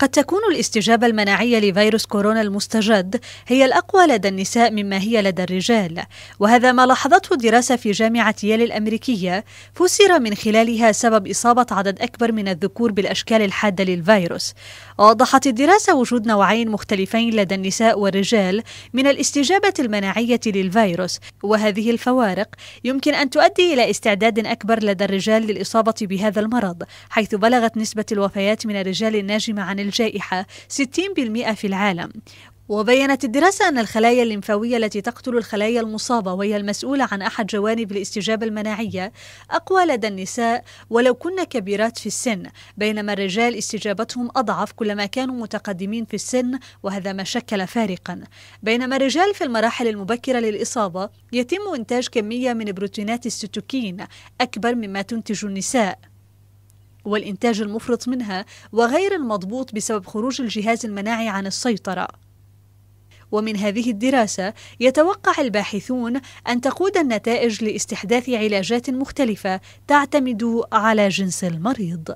قد تكون الاستجابة المناعية لفيروس كورونا المستجد هي الأقوى لدى النساء مما هي لدى الرجال، وهذا ما لاحظته دراسة في جامعة ييل الأمريكية فسر من خلالها سبب إصابة عدد أكبر من الذكور بالأشكال الحادة للفيروس. وأوضحت الدراسة وجود نوعين مختلفين لدى النساء والرجال من الاستجابة المناعية للفيروس، وهذه الفوارق يمكن أن تؤدي إلى استعداد أكبر لدى الرجال للإصابة بهذا المرض، حيث بلغت نسبة الوفيات من الرجال الناجمة عن الجائحة 60% في العالم وبينت الدراسة أن الخلايا الليمفاوية التي تقتل الخلايا المصابة وهي المسؤولة عن أحد جوانب الاستجابة المناعية أقوى لدى النساء ولو كن كبيرات في السن بينما الرجال استجابتهم أضعف كلما كانوا متقدمين في السن وهذا ما شكل فارقا بينما الرجال في المراحل المبكرة للإصابة يتم إنتاج كمية من بروتينات الستوكين أكبر مما تنتج النساء والإنتاج المفرط منها وغير المضبوط بسبب خروج الجهاز المناعي عن السيطرة. ومن هذه الدراسة يتوقع الباحثون أن تقود النتائج لاستحداث علاجات مختلفة تعتمد على جنس المريض.